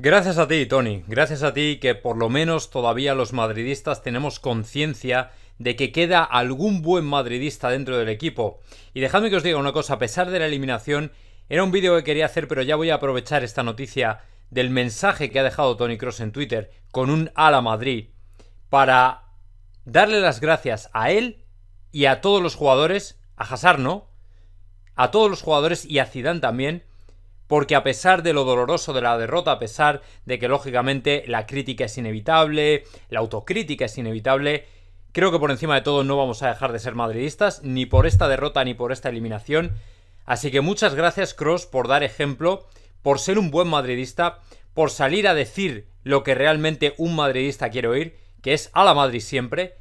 Gracias a ti, Tony. Gracias a ti que por lo menos todavía los madridistas tenemos conciencia de que queda algún buen madridista dentro del equipo. Y dejadme que os diga una cosa, a pesar de la eliminación, era un vídeo que quería hacer, pero ya voy a aprovechar esta noticia del mensaje que ha dejado Tony Cross en Twitter con un ala Madrid para darle las gracias a él y a todos los jugadores, a Hazard no, a todos los jugadores y a Zidane también porque a pesar de lo doloroso de la derrota, a pesar de que lógicamente la crítica es inevitable, la autocrítica es inevitable, creo que por encima de todo no vamos a dejar de ser madridistas, ni por esta derrota ni por esta eliminación. Así que muchas gracias Cross por dar ejemplo, por ser un buen madridista, por salir a decir lo que realmente un madridista quiere oír, que es a la Madrid siempre,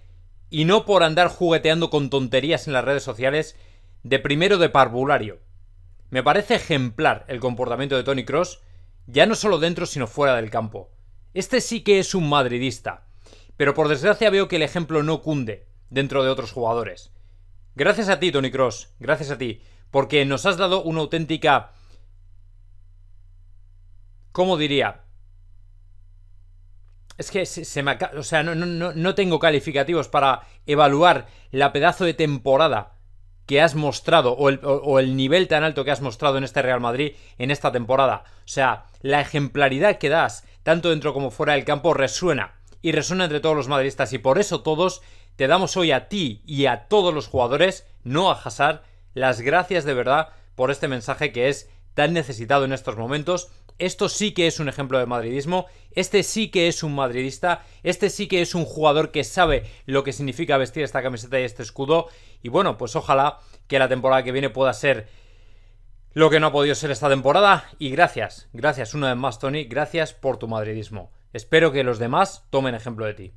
y no por andar jugueteando con tonterías en las redes sociales de primero de parvulario. Me parece ejemplar el comportamiento de Tony Cross, ya no solo dentro sino fuera del campo. Este sí que es un madridista, pero por desgracia veo que el ejemplo no cunde dentro de otros jugadores. Gracias a ti, Tony Cross, gracias a ti, porque nos has dado una auténtica. ¿Cómo diría? Es que se, me. O sea, no, no tengo calificativos para evaluar la pedazo de temporada que has mostrado o el, nivel tan alto que has mostrado en este Real Madrid en esta temporada. O sea, la ejemplaridad que das, tanto dentro como fuera del campo, resuena. Y resuena entre todos los madridistas. Y por eso todos te damos hoy a ti y a todos los jugadores, no a Hazard, las gracias de verdad por este mensaje que es tan necesitado en estos momentos esto sí que es un ejemplo de madridismo, este sí que es un madridista, este sí que es un jugador que sabe lo que significa vestir esta camiseta y este escudo. Y bueno, pues ojalá que la temporada que viene pueda ser lo que no ha podido ser esta temporada. Y gracias, gracias una vez más Tony, gracias por tu madridismo. Espero que los demás tomen ejemplo de ti.